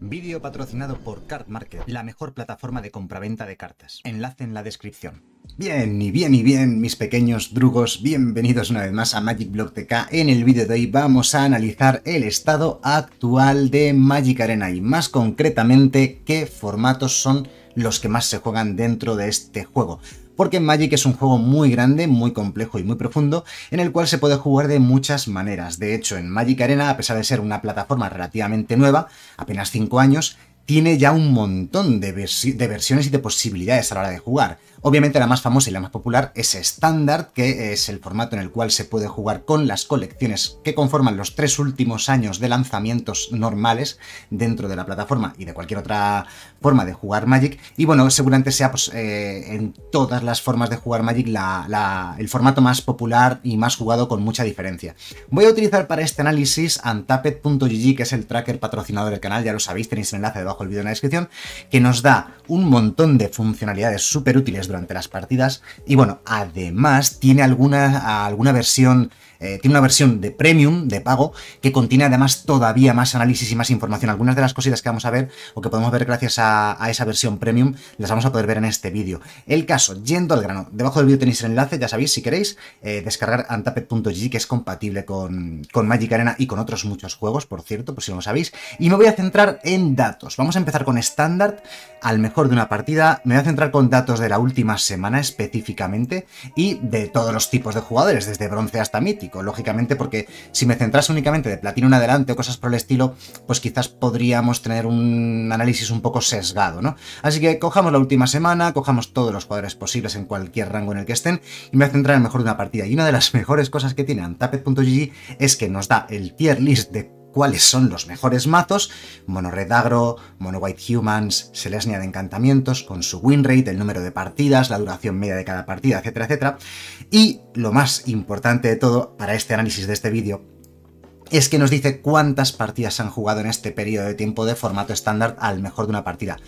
Vídeo patrocinado por Card Market, la mejor plataforma de compraventa de cartas. Enlace en la descripción. Bien, y bien, y bien, mis pequeños drugos, bienvenidos una vez más a Magic Block TK. En el vídeo de hoy vamos a analizar el estado actual de Magic Arena y más concretamente qué formatos son los que más se juegan dentro de este juego porque Magic es un juego muy grande, muy complejo y muy profundo, en el cual se puede jugar de muchas maneras. De hecho, en Magic Arena, a pesar de ser una plataforma relativamente nueva, apenas 5 años, tiene ya un montón de, versiones y de posibilidades a la hora de jugar. Obviamente la más famosa y la más popular es Standard, que es el formato en el cual se puede jugar con las colecciones que conforman los tres últimos años de lanzamientos normales dentro de la plataforma y de cualquier otra forma de jugar Magic. Y bueno, seguramente sea pues, eh, en todas las formas de jugar Magic el formato más popular y más jugado con mucha diferencia. Voy a utilizar para este análisis Antapet.gg, que es el tracker patrocinador del canal, ya lo sabéis, tenéis el enlace debajo olvido en la descripción, que nos da un montón de funcionalidades súper útiles durante las partidas y bueno, además tiene alguna, alguna versión eh, tiene una versión de premium, de pago, que contiene además todavía más análisis y más información. Algunas de las cositas que vamos a ver o que podemos ver gracias a, esa versión premium las vamos a poder ver en este vídeo. El caso, yendo al grano, debajo del vídeo tenéis el enlace, ya sabéis, si queréis, eh, descargar antapet.gg que es compatible con, con Magic Arena y con otros muchos juegos, por cierto, por si no lo sabéis. Y me voy a centrar en datos. Vamos a empezar con estándar, al mejor de una partida. Me voy a centrar con datos de la última semana específicamente y de todos los tipos de jugadores, desde bronce hasta mítico lógicamente, porque si me centrase únicamente de platino en adelante o cosas por el estilo, pues quizás podríamos tener un análisis un poco sesgado, ¿no? Así que cojamos la última semana, cojamos todos los cuadros posibles en cualquier rango en el que estén y me voy a centrar en el mejor de una partida. Y una de las mejores cosas que tiene Antapet.gg es que nos da el tier list de cuáles son los mejores mazos, mono redagro mono white humans, Selesnia de encantamientos, con su win rate, el número de partidas, la duración media de cada partida, etcétera, etcétera. Y lo más importante de todo para este análisis de este vídeo es que nos dice cuántas partidas han jugado en este periodo de tiempo de formato estándar al mejor de una partida.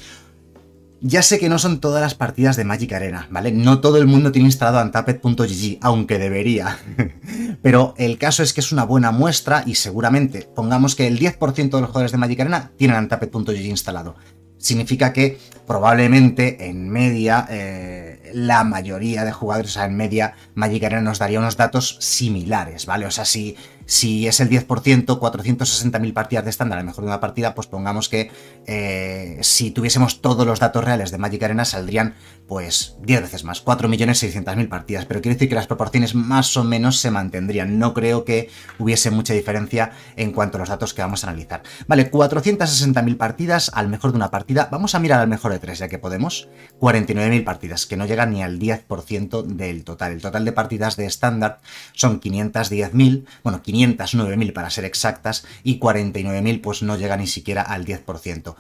Ya sé que no son todas las partidas de Magic Arena, ¿vale? No todo el mundo tiene instalado Antapet.gg, aunque debería. Pero el caso es que es una buena muestra y seguramente, pongamos que el 10% de los jugadores de Magic Arena tienen Antapet.gg instalado. Significa que probablemente en media, eh, la mayoría de jugadores, o sea, en media, Magic Arena nos daría unos datos similares, ¿vale? O sea, si si es el 10%, 460.000 partidas de estándar, al mejor de una partida, pues pongamos que eh, si tuviésemos todos los datos reales de Magic Arena saldrían pues 10 veces más, 4.600.000 partidas. Pero quiere decir que las proporciones más o menos se mantendrían. No creo que hubiese mucha diferencia en cuanto a los datos que vamos a analizar. Vale, 460.000 partidas al mejor de una partida. Vamos a mirar al mejor de tres ya que podemos. 49.000 partidas, que no llega ni al 10% del total. El total de partidas de estándar son 510.000, bueno, 500 509.000 para ser exactas, y 49.000 pues no llega ni siquiera al 10%.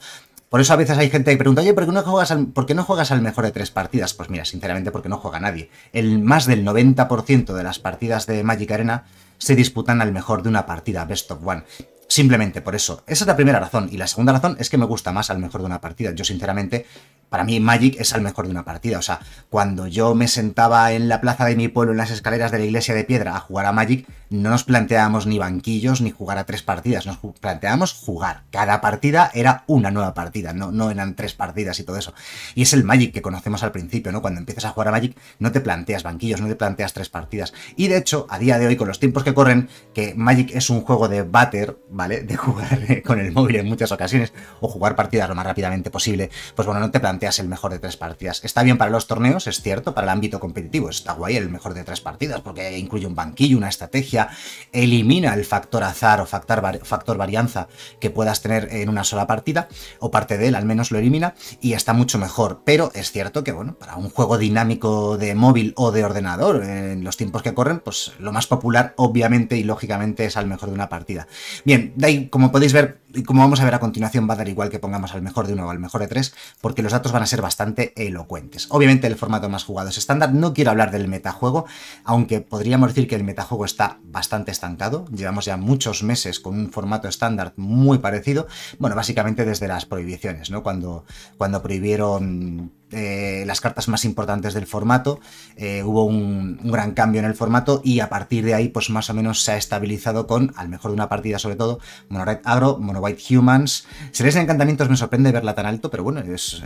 Por eso a veces hay gente que pregunta, oye, ¿por qué, no juegas al, no juegas al mejor de tres partidas? Pues mira, sinceramente, porque no juega nadie. El más del 90% de las partidas de Magic Arena se disputan al mejor de una partida, best of one. Simplemente por eso. Esa es la primera razón. Y la segunda razón es que me gusta más al mejor de una partida. Yo, sinceramente, para mí Magic es el mejor de una partida. O sea, cuando yo me sentaba en la plaza de mi pueblo, en las escaleras de la iglesia de piedra, a jugar a Magic, no nos planteábamos ni banquillos ni jugar a tres partidas, nos planteábamos jugar. Cada partida era una nueva partida, no, no eran tres partidas y todo eso. Y es el Magic que conocemos al principio, ¿no? Cuando empiezas a jugar a Magic, no te planteas banquillos, no te planteas tres partidas. Y de hecho, a día de hoy, con los tiempos que corren, que Magic es un juego de batter, ¿vale? De jugar con el móvil en muchas ocasiones, o jugar partidas lo más rápidamente posible, pues bueno, no te planteas es el mejor de tres partidas. Está bien para los torneos, es cierto, para el ámbito competitivo. Está guay el mejor de tres partidas porque incluye un banquillo, una estrategia, elimina el factor azar o factor, factor varianza que puedas tener en una sola partida, o parte de él al menos lo elimina, y está mucho mejor. Pero es cierto que, bueno, para un juego dinámico de móvil o de ordenador, en los tiempos que corren, pues lo más popular, obviamente y lógicamente, es al mejor de una partida. Bien, ahí, como podéis ver, y como vamos a ver a continuación, va a dar igual que pongamos al mejor de uno o al mejor de tres, porque los datos van a ser bastante elocuentes. Obviamente el formato más jugado es estándar, no quiero hablar del metajuego, aunque podríamos decir que el metajuego está bastante estancado, llevamos ya muchos meses con un formato estándar muy parecido, bueno, básicamente desde las prohibiciones, ¿no? Cuando, cuando prohibieron eh, las cartas más importantes del formato. Eh, hubo un, gran cambio en el formato y a partir de ahí, pues más o menos se ha estabilizado con, al mejor de una partida sobre todo, Mono Red Agro, Mono White Humans. Series de encantamientos me sorprende verla tan alto, pero bueno, es,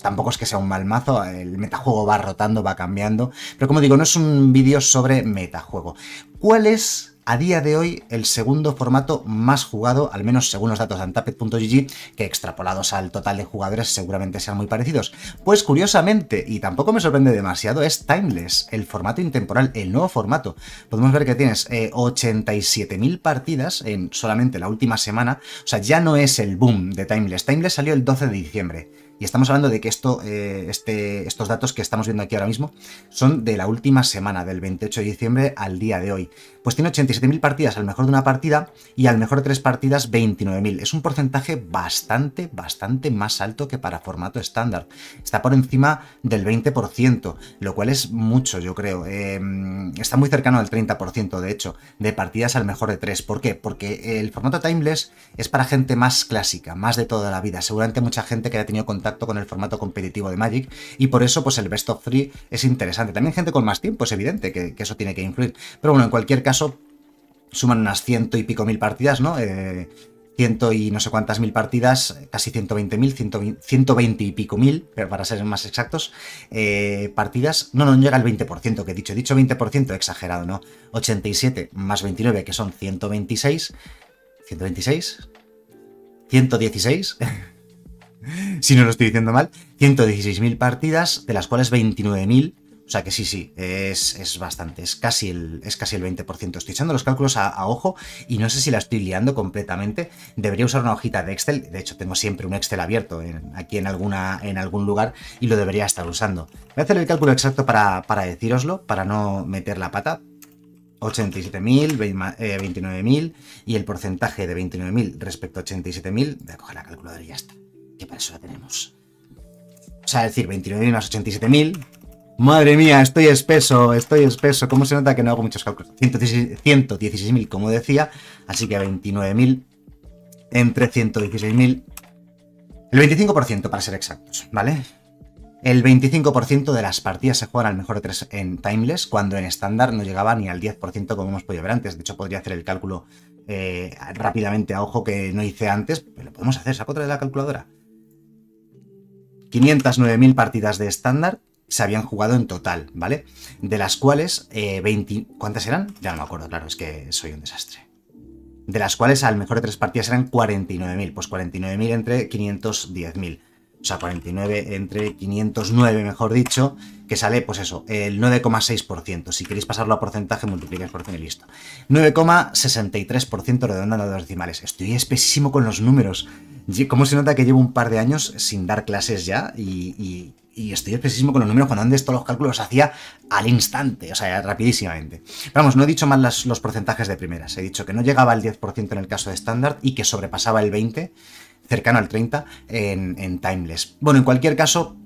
tampoco es que sea un mal mazo. El metajuego va rotando, va cambiando. Pero como digo, no es un vídeo sobre metajuego. ¿Cuál es a día de hoy el segundo formato más jugado, al menos según los datos de Antapet.gg, que extrapolados al total de jugadores seguramente sean muy parecidos. Pues curiosamente, y tampoco me sorprende demasiado, es Timeless, el formato intemporal, el nuevo formato. Podemos ver que tienes 87.000 eh, partidas en solamente la última semana, o sea, ya no es el boom de Timeless. Timeless salió el 12 de diciembre y estamos hablando de que eh, este, estos datos que estamos viendo aquí ahora mismo son de la última semana, del 28 de diciembre al día de hoy. Pues tiene 87.000 partidas al mejor de una partida y al mejor de tres partidas 29.000. Es un porcentaje bastante, bastante más alto que para formato estándar. Está por encima del 20%, lo cual es mucho, yo creo. Em, está muy cercano al 30%, de hecho, de partidas al mejor de tres. ¿Por qué? Porque el formato timeless es para gente más clásica, más de toda la vida. Seguramente mucha gente que haya tenido contacto con el formato competitivo de Magic y por eso pues el Best of Three es interesante. También gente con más tiempo, es evidente que, eso tiene que influir. Pero bueno, en cualquier caso, suman unas ciento y pico mil partidas, ¿no? Eh, ciento y no sé cuántas mil partidas, casi 120 mil, 120 y pico mil, pero para ser más exactos, eh, partidas, no, no llega el 20% que he dicho, he dicho 20% exagerado, ¿no? 87 más 29 que son 126, 126, 116, si no lo estoy diciendo mal, 116.000 partidas, de las cuales 29.000 o sea que sí, sí, es, bastante, es casi, el, es casi el 20%. Estoy echando los cálculos a, ojo y no sé si la estoy liando completamente. Debería usar una hojita de Excel, de hecho tengo siempre un Excel abierto aquí en, alguna, en algún lugar y lo debería estar usando. Voy a hacer el cálculo exacto para, para decíroslo, para no meter la pata. 87.000, 29.000 eh, y el porcentaje de 29.000 respecto a 87.000. Voy a coger la calculadora y ya está que para eso la tenemos. O sea, es decir, 29.000 más 87.000. Madre mía, estoy espeso, estoy espeso. ¿Cómo se nota que no hago muchos cálculos? 116.000, como decía. Así que 29.000 entre 116.000. El 25% para ser exactos, ¿vale? El 25% de las partidas se juegan al mejor de 3 en Timeless, cuando en estándar no llegaba ni al 10% como hemos podido ver antes. De hecho, podría hacer el cálculo eh, rápidamente a ojo que no hice antes, pero lo podemos hacer, saco otra de la calculadora. 509.000 partidas de estándar se habían jugado en total, ¿vale? De las cuales 20... Eh, ¿Cuántas eran? Ya no me acuerdo, claro, es que soy un desastre. De las cuales al mejor de tres partidas eran 49.000. Pues 49.000 entre 510.000. O sea, 49 entre 509, mejor dicho, que sale, pues eso, el 9,6%. Si queréis pasarlo a porcentaje, multiplicáis por 100 y listo. 9,63% redondando dos decimales. Estoy espesísimo con los números cómo se nota que llevo un par de años sin dar clases ya y, estoy espesísimo con los números cuando antes todos los cálculos los hacía al instante, o sea, rapidísimamente. Vamos, no he dicho mal las, los porcentajes de primeras, he dicho que no llegaba al 10% en el caso de estándar y que sobrepasaba el 20%, cercano al 30% en, Timeless. Bueno, en cualquier caso,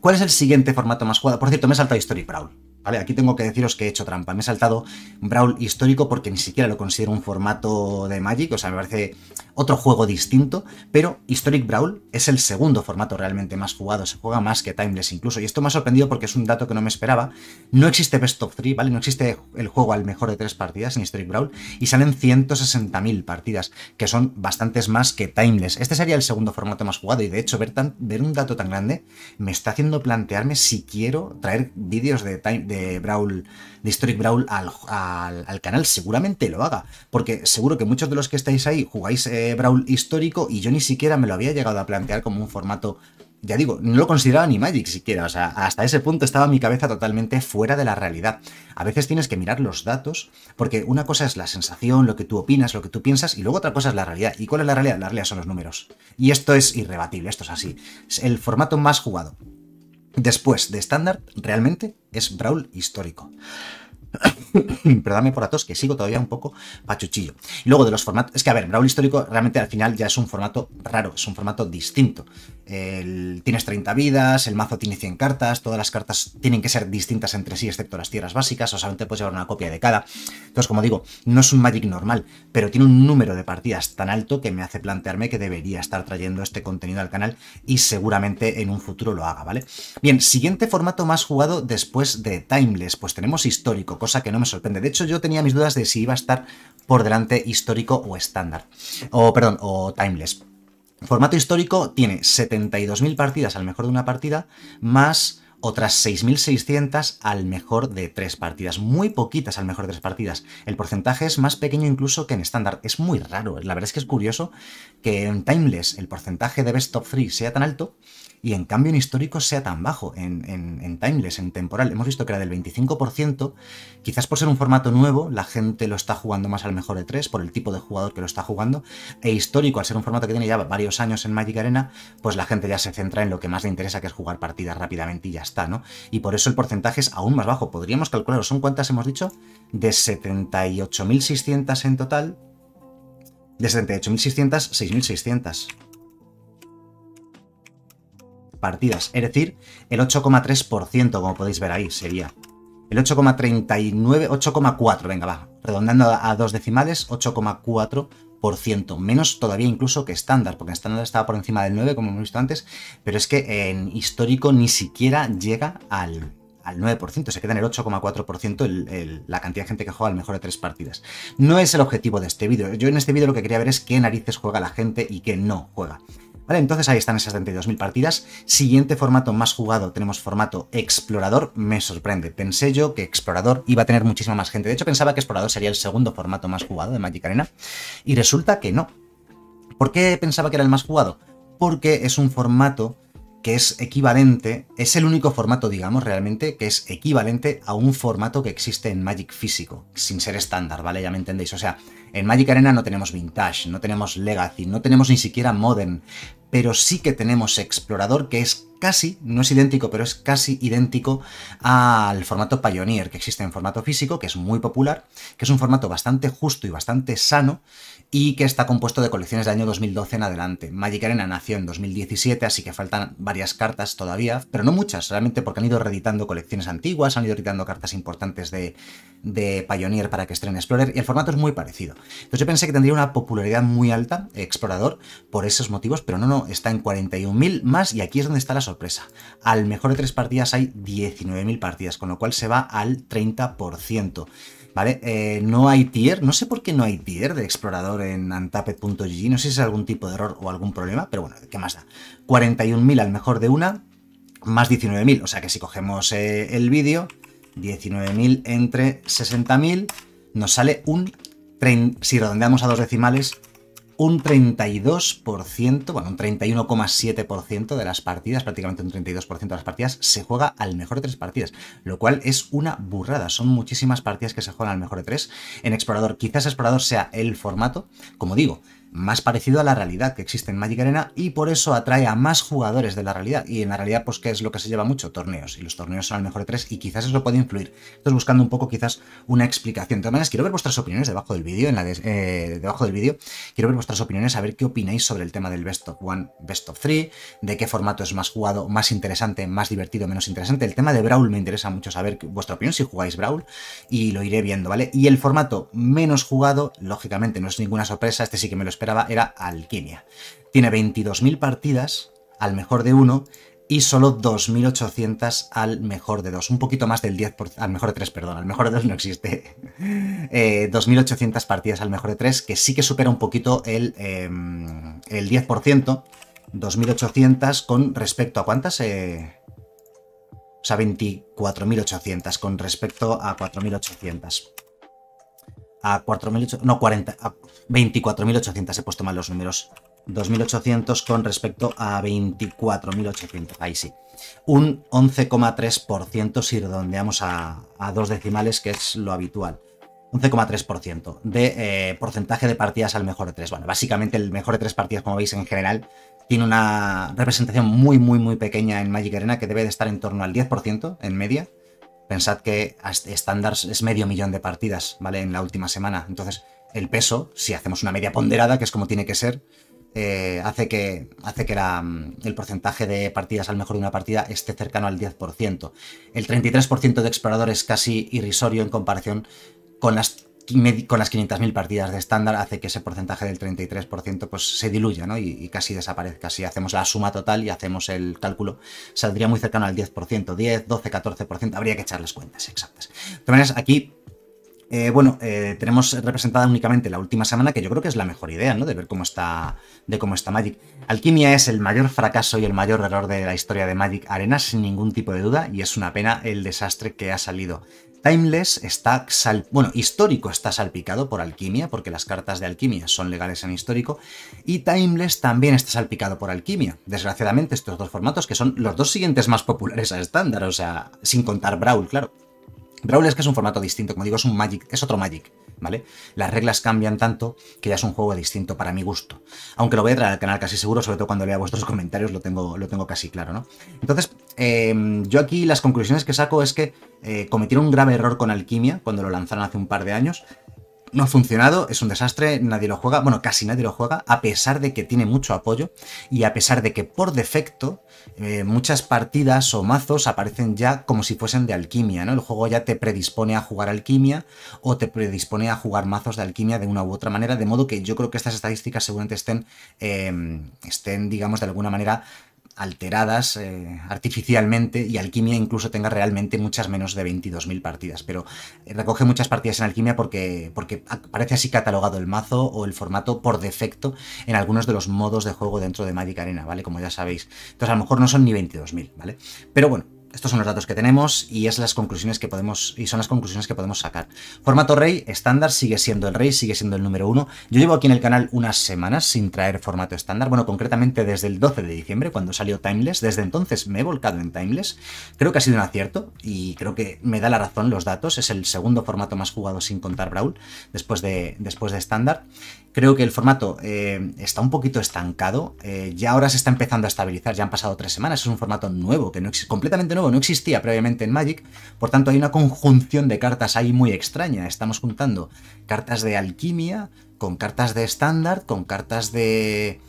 ¿cuál es el siguiente formato más jugado? Por cierto, me he saltado History Prowl. Vale, aquí tengo que deciros que he hecho trampa. Me he saltado Brawl histórico porque ni siquiera lo considero un formato de Magic, o sea, me parece otro juego distinto, pero Historic Brawl es el segundo formato realmente más jugado, se juega más que Timeless incluso, y esto me ha sorprendido porque es un dato que no me esperaba. No existe Best of 3, ¿vale? No existe el juego al mejor de tres partidas en Historic Brawl, y salen 160.000 partidas, que son bastantes más que Timeless. Este sería el segundo formato más jugado, y de hecho ver, ver un dato tan grande me está haciendo plantearme si quiero traer vídeos de Timeless de Brawl, de Historic Brawl al, canal, seguramente lo haga, porque seguro que muchos de los que estáis ahí jugáis eh, Brawl histórico y yo ni siquiera me lo había llegado a plantear como un formato ya digo, no lo consideraba ni Magic siquiera, o sea, hasta ese punto estaba mi cabeza totalmente fuera de la realidad. A veces tienes que mirar los datos, porque una cosa es la sensación, lo que tú opinas, lo que tú piensas, y luego otra cosa es la realidad. ¿Y cuál es la realidad? La realidad son los números. Y esto es irrebatible, esto es así. Es el formato más jugado Después de estándar, realmente es Brawl histórico. Perdóname por atos que sigo todavía un poco pachuchillo. Luego de los formatos, es que a ver, Brawl histórico realmente al final ya es un formato raro, es un formato distinto. tienes 30 vidas, el mazo tiene 100 cartas, todas las cartas tienen que ser distintas entre sí, excepto las tierras básicas, o sea, solamente puedes llevar una copia de cada. Entonces, como digo, no es un Magic normal, pero tiene un número de partidas tan alto que me hace plantearme que debería estar trayendo este contenido al canal y seguramente en un futuro lo haga, ¿vale? Bien, siguiente formato más jugado después de Timeless, pues tenemos histórico cosa que no me sorprende. De hecho, yo tenía mis dudas de si iba a estar por delante histórico o estándar, o perdón, o timeless. Formato histórico tiene 72.000 partidas al mejor de una partida, más otras 6.600 al mejor de tres partidas. Muy poquitas al mejor de tres partidas. El porcentaje es más pequeño incluso que en estándar. Es muy raro. Eh. La verdad es que es curioso que en Timeless el porcentaje de Best Top 3 sea tan alto y en cambio en histórico sea tan bajo, en, timeless, en temporal. Hemos visto que era del 25%, quizás por ser un formato nuevo, la gente lo está jugando más al mejor de 3 por el tipo de jugador que lo está jugando, e histórico, al ser un formato que tiene ya varios años en Magic Arena, pues la gente ya se centra en lo que más le interesa, que es jugar partidas rápidamente y ya está, ¿no? Y por eso el porcentaje es aún más bajo. Podríamos calcular, ¿son cuántas hemos dicho? De 78.600 en total, de 78.600, 6.600 partidas, es decir, el 8,3%, como podéis ver ahí, sería. El 8,39, 8,4, venga, va, redondeando a dos decimales, 8,4%, menos todavía incluso que estándar, porque estándar estaba por encima del 9, como hemos visto antes, pero es que en histórico ni siquiera llega al, al 9%, se queda en el 8,4% la cantidad de gente que juega al mejor de tres partidas. No es el objetivo de este vídeo. Yo en este vídeo lo que quería ver es qué narices juega la gente y qué no juega. Entonces ahí están esas 72.000 partidas. Siguiente formato más jugado, tenemos formato explorador. Me sorprende, pensé yo que explorador iba a tener muchísima más gente. De hecho pensaba que explorador sería el segundo formato más jugado de Magic Arena. Y resulta que no. ¿Por qué pensaba que era el más jugado? Porque es un formato que es equivalente, es el único formato, digamos, realmente, que es equivalente a un formato que existe en Magic físico, sin ser estándar, ¿vale? Ya me entendéis. O sea, en Magic Arena no tenemos Vintage, no tenemos Legacy, no tenemos ni siquiera Modern, pero sí que tenemos Explorador, que es casi, no es idéntico, pero es casi idéntico al formato Pioneer, que existe en formato físico, que es muy popular, que es un formato bastante justo y bastante sano, y que está compuesto de colecciones de año 2012 en adelante. Magic Arena nació en 2017, así que faltan varias cartas todavía, pero no muchas, realmente porque han ido reeditando colecciones antiguas, han ido editando cartas importantes de, Pioneer para que estrenen Explorer, y el formato es muy parecido. Entonces yo pensé que tendría una popularidad muy alta, Explorador, por esos motivos, pero no, no, está en 41.000 más, y aquí es donde está la sorpresa. Al mejor de tres partidas hay 19.000 partidas, con lo cual se va al 30%. ¿vale? Eh, no hay tier, no sé por qué no hay tier de explorador en antapet.gg, no sé si es algún tipo de error o algún problema, pero bueno, ¿qué más da? 41.000 al mejor de una, más 19.000, o sea que si cogemos eh, el vídeo, 19.000 entre 60.000, nos sale un, si redondeamos a dos decimales, un 32%, bueno, un 31,7% de las partidas, prácticamente un 32% de las partidas, se juega al mejor de tres partidas, lo cual es una burrada. Son muchísimas partidas que se juegan al mejor de tres en Explorador. Quizás Explorador sea el formato, como digo, más parecido a la realidad que existe en Magic Arena y por eso atrae a más jugadores de la realidad. Y en la realidad, pues, ¿qué es lo que se lleva mucho? Torneos. Y los torneos son el mejor de tres y quizás eso puede influir. Entonces, buscando un poco quizás una explicación. De todas maneras, quiero ver vuestras opiniones debajo del vídeo, en la eh, debajo del vídeo. Quiero ver vuestras opiniones, a ver qué opináis sobre el tema del Best of One, Best of Three, de qué formato es más jugado, más interesante, más divertido, menos interesante. El tema de Brawl me interesa mucho saber vuestra opinión si jugáis Brawl y lo iré viendo, ¿vale? Y el formato menos jugado, lógicamente, no es ninguna sorpresa, este sí que me lo esperaba era Alquimia. Tiene 22.000 partidas al mejor de uno y solo 2.800 al mejor de dos. Un poquito más del 10%, al mejor de 3, perdón, al mejor de 2 no existe. 2.800 eh, partidas al mejor de 3 que sí que supera un poquito el, em, el 10%. 2.800 con respecto a cuántas... Eh, o sea, 24.800 con respecto a 4.800 a no 40, 24.800, he puesto mal los números. 2.800 con respecto a 24.800, ahí sí. Un 11,3% si redondeamos a, dos decimales, que es lo habitual. 11,3% de eh, porcentaje de partidas al mejor de tres. Bueno, básicamente el mejor de tres partidas, como veis en general, tiene una representación muy, muy, muy pequeña en Magic Arena, que debe de estar en torno al 10% en media Pensad que estándar es medio millón de partidas, ¿vale? En la última semana. Entonces, el peso, si hacemos una media ponderada, que es como tiene que ser, eh, hace que, hace que mm, el porcentaje de partidas al mejor de una partida esté cercano al 10%. El 33% de explorador es casi irrisorio en comparación con las con las 500.000 partidas de estándar hace que ese porcentaje del 33% pues se diluya ¿no? y, casi desaparezca. Si hacemos la suma total y hacemos el cálculo, saldría muy cercano al 10%, 10, 12, 14%, habría que echar las cuentas exactas. De aquí eh, bueno, eh, tenemos representada únicamente la última semana, que yo creo que es la mejor idea, ¿no? De ver cómo está, de cómo está Magic. Alquimia es el mayor fracaso y el mayor error de la historia de Magic Arena, sin ningún tipo de duda, y es una pena el desastre que ha salido. Timeless está bueno, histórico está salpicado por alquimia, porque las cartas de alquimia son legales en histórico, y Timeless también está salpicado por alquimia. Desgraciadamente estos dos formatos que son los dos siguientes más populares a estándar, o sea, sin contar Brawl, claro. Brawl es que es un formato distinto, como digo, es un Magic, es otro Magic, ¿vale? Las reglas cambian tanto que ya es un juego distinto para mi gusto. Aunque lo voy a traer al canal casi seguro, sobre todo cuando lea vuestros comentarios, lo tengo, lo tengo casi claro, ¿no? Entonces, eh, yo aquí las conclusiones que saco es que eh, cometieron un grave error con Alquimia cuando lo lanzaron hace un par de años, no ha funcionado, es un desastre, nadie lo juega, bueno, casi nadie lo juega, a pesar de que tiene mucho apoyo y a pesar de que por defecto eh, muchas partidas o mazos aparecen ya como si fuesen de alquimia, ¿no? El juego ya te predispone a jugar alquimia o te predispone a jugar mazos de alquimia de una u otra manera, de modo que yo creo que estas estadísticas seguramente estén, em, estén digamos, de alguna manera alteradas eh, artificialmente y Alquimia incluso tenga realmente muchas menos de 22.000 partidas. Pero eh, recoge muchas partidas en Alquimia porque, porque parece así catalogado el mazo o el formato por defecto en algunos de los modos de juego dentro de Magic Arena, ¿vale? Como ya sabéis. Entonces a lo mejor no son ni 22.000, ¿vale? Pero bueno, estos son los datos que tenemos y, es las conclusiones que podemos, y son las conclusiones que podemos sacar. Formato rey estándar sigue siendo el rey sigue siendo el número uno. Yo llevo aquí en el canal unas semanas sin traer formato estándar, bueno, concretamente desde el 12 de diciembre, cuando salió Timeless. Desde entonces me he volcado en Timeless. Creo que ha sido un acierto y creo que me da la razón los datos. Es el segundo formato más jugado sin contar Brawl después de, después de estándar. Creo que el formato eh, está un poquito estancado, eh, ya ahora se está empezando a estabilizar, ya han pasado tres semanas, es un formato nuevo, que no completamente nuevo, no existía previamente en Magic, por tanto hay una conjunción de cartas ahí muy extraña, estamos juntando cartas de alquimia con cartas de estándar, con cartas de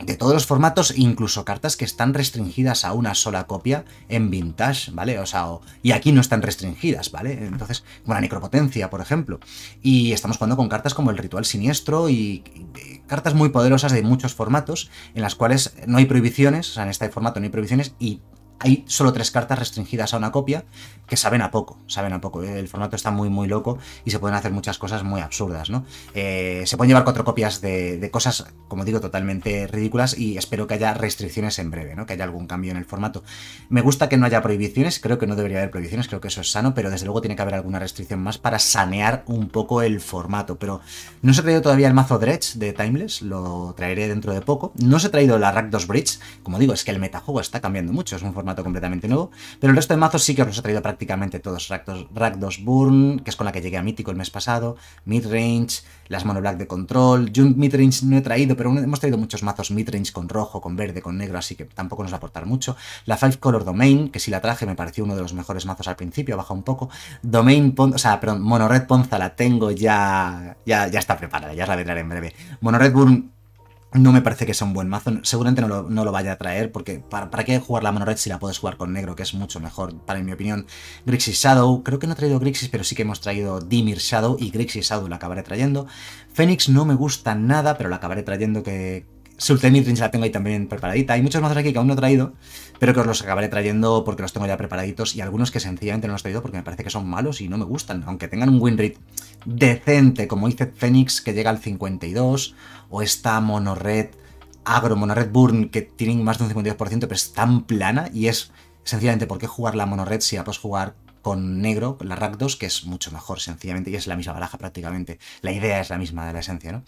de todos los formatos, incluso cartas que están restringidas a una sola copia en vintage, ¿vale? O sea, y aquí no están restringidas, ¿vale? Entonces, como la necropotencia, por ejemplo. Y estamos jugando con cartas como el ritual siniestro y, y, eh, cartas muy poderosas de muchos formatos, en las cuales no hay prohibiciones, o sea, en este formato no hay prohibiciones y hay solo tres cartas restringidas a una copia que saben a poco, saben a poco. El formato está muy, muy loco y se pueden hacer muchas cosas muy absurdas, ¿no? Eh, se pueden llevar cuatro copias de, cosas, como digo, totalmente ridículas y espero que haya restricciones en breve, ¿no? Que haya algún cambio en el formato. Me gusta que no haya prohibiciones, creo que no debería haber prohibiciones, creo que eso es sano, pero desde luego tiene que haber alguna restricción más para sanear un poco el formato. Pero no se ha traído todavía el mazo Dredge de Timeless, lo traeré dentro de poco. No se ha traído la Rack 2 Bridge, como digo, es que el metajuego está cambiando mucho, es un formato completamente nuevo. Pero el resto de mazos sí que os los he traído prácticamente todos. Rakdos, Burn, que es con la que llegué a Mítico el mes pasado, Midrange, las Mono Black de Control, Junk Midrange no he traído, pero hemos traído muchos mazos Midrange con rojo, con verde, con negro, así que tampoco nos va a aportar mucho. La Five Color Domain, que sí la traje, me pareció uno de los mejores mazos al principio, bajado un poco. Domain, Ponza, o sea, perdón, Mono Red Ponza la tengo ya, ya, está preparada, ya la vendré en breve. Mono Red Burn no me parece que sea un buen mazo. Seguramente no lo, vaya a traer, porque ¿para, qué jugar la mano red si la puedes jugar con negro? Que es mucho mejor, para en mi opinión. Grixis Shadow. Creo que no ha traído Grixis, pero sí que hemos traído Dimir Shadow y Grixis Shadow la acabaré trayendo. Fénix no me gusta nada, pero la acabaré trayendo que ya la tengo ahí también preparadita. Hay muchos mazos aquí que aún no he traído, pero que os los acabaré trayendo porque los tengo ya preparaditos y algunos que sencillamente no los he traído porque me parece que son malos y no me gustan, aunque tengan un win rate decente, como dice Phoenix que llega al 52, o esta Monored Agro, Monored Burn que tienen más de un 52%, pero es tan plana y es sencillamente por qué jugar la Monored si ya puedes jugar con negro, la Rack 2, que es mucho mejor sencillamente y es la misma baraja prácticamente. La idea es la misma de la esencia, ¿no?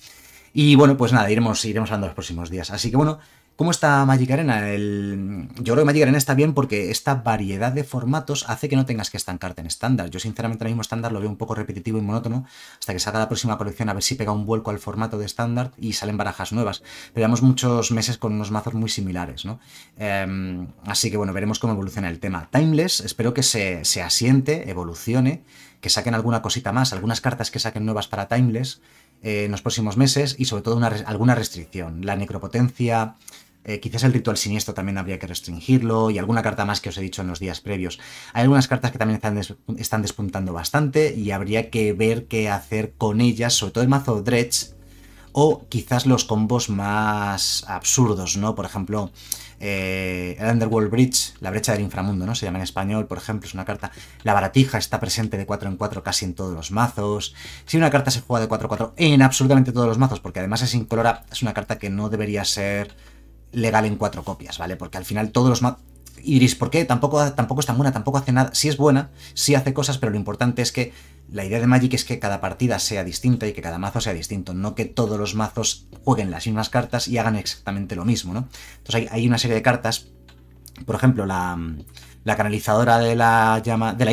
Y bueno, pues nada, iremos, iremos hablando los próximos días. Así que bueno, ¿Cómo está Magic Arena? El... Yo creo que Magic Arena está bien porque esta variedad de formatos hace que no tengas que estancarte en estándar. Yo sinceramente el mismo estándar lo veo un poco repetitivo y monótono hasta que salga la próxima colección a ver si pega un vuelco al formato de estándar y salen barajas nuevas. Pero llevamos muchos meses con unos mazos muy similares, ¿no? Em, así que bueno, veremos cómo evoluciona el tema. Timeless, espero que se, se asiente, evolucione, que saquen alguna cosita más, algunas cartas que saquen nuevas para Timeless eh, en los próximos meses y sobre todo alguna restricción. La necropotencia, eh, quizás el ritual siniestro también habría que restringirlo y alguna carta más que os he dicho en los días previos. Hay algunas cartas que también están, están despuntando bastante y habría que ver qué hacer con ellas, sobre todo el mazo Dredge o quizás los combos más absurdos, ¿no? Por ejemplo, eh, el Underworld Bridge, la brecha del inframundo, ¿no? Se llama en español, por ejemplo, es una carta. La baratija está presente de 4 en 4 casi en todos los mazos. Si una carta se juega de 4 en 4 en absolutamente todos los mazos, porque además es incolora, es una carta que no debería ser legal en 4 copias, ¿vale? Porque al final todos los mazos diréis, ¿por qué? Tampoco, tampoco es tan buena, tampoco hace nada. Sí es buena, sí hace cosas, pero lo importante es que la idea de Magic es que cada partida sea distinta y que cada mazo sea distinto, no que todos los mazos jueguen las mismas cartas y hagan exactamente lo mismo, ¿no? Entonces hay una serie de cartas, por ejemplo, la la canalizadora de la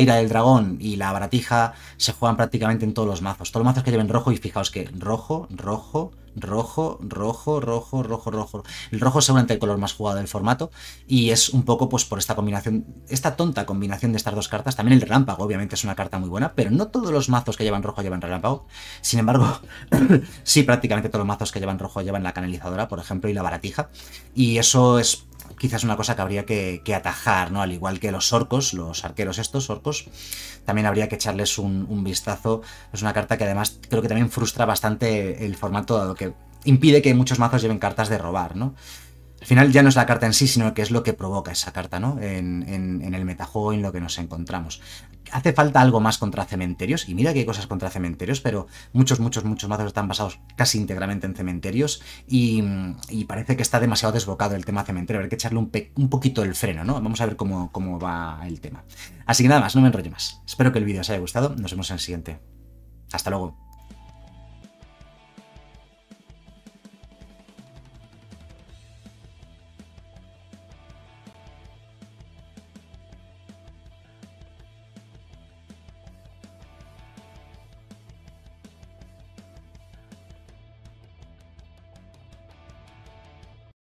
ira del dragón y la baratija se juegan prácticamente en todos los mazos. Todos los mazos que lleven rojo y fijaos que rojo, rojo, rojo, rojo, rojo, rojo, rojo. El rojo es seguramente el color más jugado del formato y es un poco pues por esta combinación, esta tonta combinación de estas dos cartas. También el relámpago obviamente es una carta muy buena, pero no todos los mazos que llevan rojo llevan relámpago. Sin embargo, sí prácticamente todos los mazos que llevan rojo llevan la canalizadora, por ejemplo, y la baratija. Y eso es quizás una cosa que habría que, atajar, ¿no? Al igual que los orcos, los arqueros estos orcos, también habría que echarles un, vistazo. Es una carta que además creo que también frustra bastante el formato, dado que impide que muchos mazos lleven cartas de robar, ¿no? Al final ya no es la carta en sí, sino que es lo que provoca esa carta, ¿no? En, el metajuego, en lo que nos encontramos hace falta algo más contra cementerios, y mira que hay cosas contra cementerios, pero muchos, muchos, muchos mazos están basados casi íntegramente en cementerios, y, parece que está demasiado desbocado el tema cementerio, Hay que echarle un, un, poquito el freno, ¿no? Vamos a ver cómo, cómo va el tema. Así que nada más, no me enrollo más. Espero que el vídeo os haya gustado, nos vemos en el siguiente. Hasta luego.